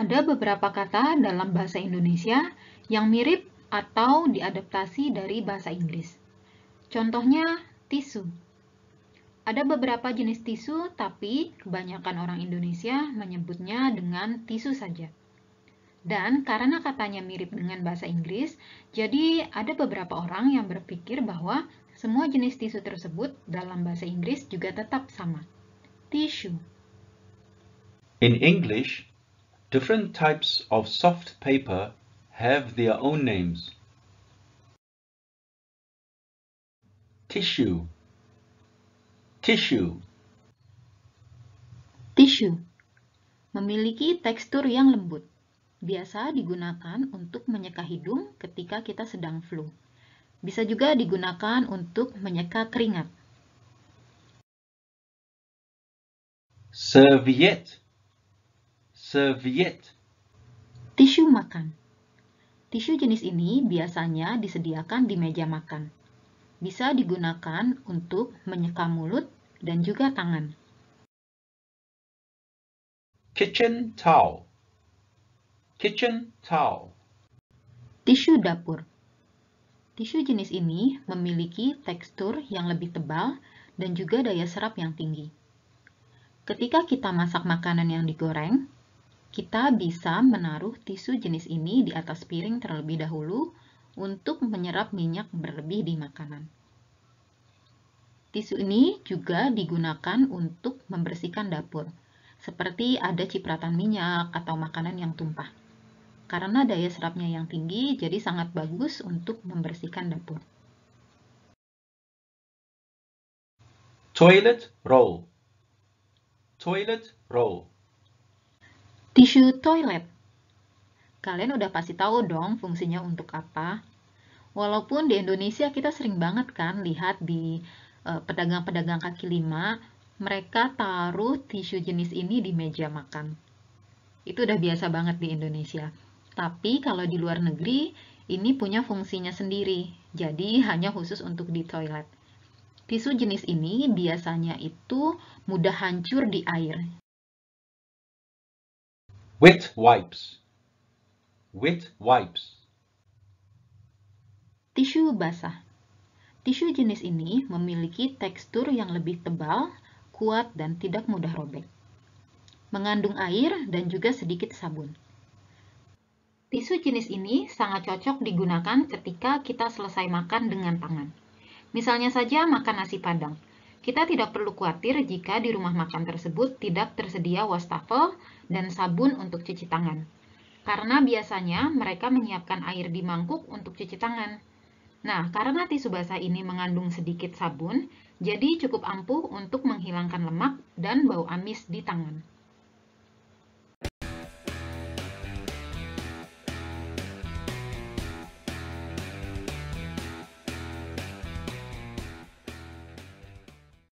Ada beberapa kata dalam bahasa Indonesia yang mirip atau diadaptasi dari bahasa Inggris. Contohnya, tisu. Ada beberapa jenis tisu, tapi kebanyakan orang Indonesia menyebutnya dengan tisu saja. Dan karena katanya mirip dengan bahasa Inggris, jadi ada beberapa orang yang berpikir bahwa semua jenis tisu tersebut dalam bahasa Inggris juga tetap sama. Tissue. In English, Different types of soft paper have their own names. Tissue Tissue Tissue memiliki tekstur yang lembut. Biasa digunakan untuk menyeka hidung ketika kita sedang flu. Bisa juga digunakan untuk menyeka keringat. Serviette Serviette. Tisu makan. Tisu jenis ini biasanya disediakan di meja makan. Bisa digunakan untuk menyeka mulut dan juga tangan. Kitchen towel. Kitchen towel. Tisu dapur. Tisu jenis ini memiliki tekstur yang lebih tebal dan juga daya serap yang tinggi. Ketika kita masak makanan yang digoreng, kita bisa menaruh tisu jenis ini di atas piring terlebih dahulu untuk menyerap minyak berlebih di makanan. Tisu ini juga digunakan untuk membersihkan dapur, seperti ada cipratan minyak atau makanan yang tumpah. Karena daya serapnya yang tinggi, jadi sangat bagus untuk membersihkan dapur. Toilet roll Toilet roll Tisu toilet. Kalian udah pasti tahu dong fungsinya untuk apa. Walaupun di Indonesia kita sering banget kan lihat di eh, pedagang-pedagang kaki lima, mereka taruh tisu jenis ini di meja makan. Itu udah biasa banget di Indonesia. Tapi kalau di luar negeri, ini punya fungsinya sendiri, jadi hanya khusus untuk di toilet. Tisu jenis ini biasanya itu mudah hancur di air, with wipes with wipes tisu basah tisu jenis ini memiliki tekstur yang lebih tebal kuat dan tidak mudah robek mengandung air dan juga sedikit sabun Tisu jenis ini sangat cocok digunakan ketika kita selesai makan dengan tangan. Misalnya saja makan nasi padang. Kita tidak perlu khawatir jika di rumah makan tersebut tidak tersedia wastafel dan sabun untuk cuci tangan. Karena biasanya mereka menyiapkan air di mangkuk untuk cuci tangan. Nah, karena tisu basah ini mengandung sedikit sabun, jadi cukup ampuh untuk menghilangkan lemak dan bau amis di tangan.